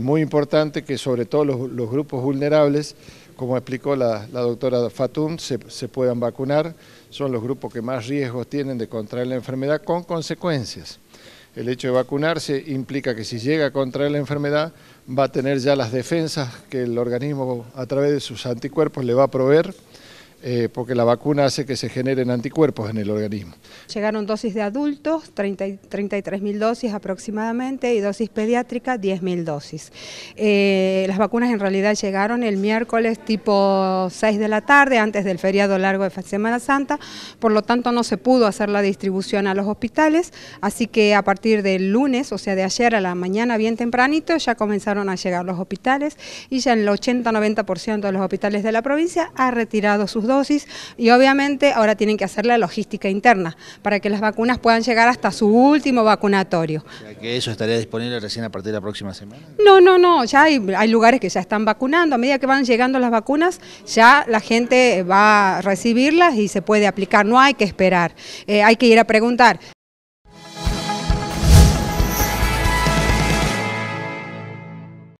Es muy importante que sobre todo los, grupos vulnerables, como explicó la, doctora Fatum, se, se, puedan vacunar. Son los grupos que más riesgos tienen de contraer la enfermedad con consecuencias. El hecho de vacunarse implica que si llega a contraer la enfermedad va a tener ya las defensas que el organismo a través de sus anticuerpos le va a proveer eh, porque la vacuna hace que se generen anticuerpos en el organismo. Llegaron dosis de adultos, 33.000 dosis aproximadamente, y dosis pediátrica, 10.000 dosis. Eh, las vacunas en realidad llegaron el miércoles tipo 6 de la tarde, antes del feriado largo de Semana Santa, por lo tanto no se pudo hacer la distribución a los hospitales, así que a partir del lunes, o sea de ayer a la mañana bien tempranito, ya comenzaron a llegar los hospitales y ya el 80-90% de los hospitales de la provincia ha retirado sus dosis y obviamente ahora tienen que hacer la logística interna para que las vacunas puedan llegar hasta su último vacunatorio. ¿Que eso estaría disponible recién a partir de la próxima semana? No, no, no, ya hay, lugares que ya están vacunando, a medida que van llegando las vacunas ya la gente va a recibirlas y se puede aplicar, no hay que esperar, eh, hay que ir a preguntar.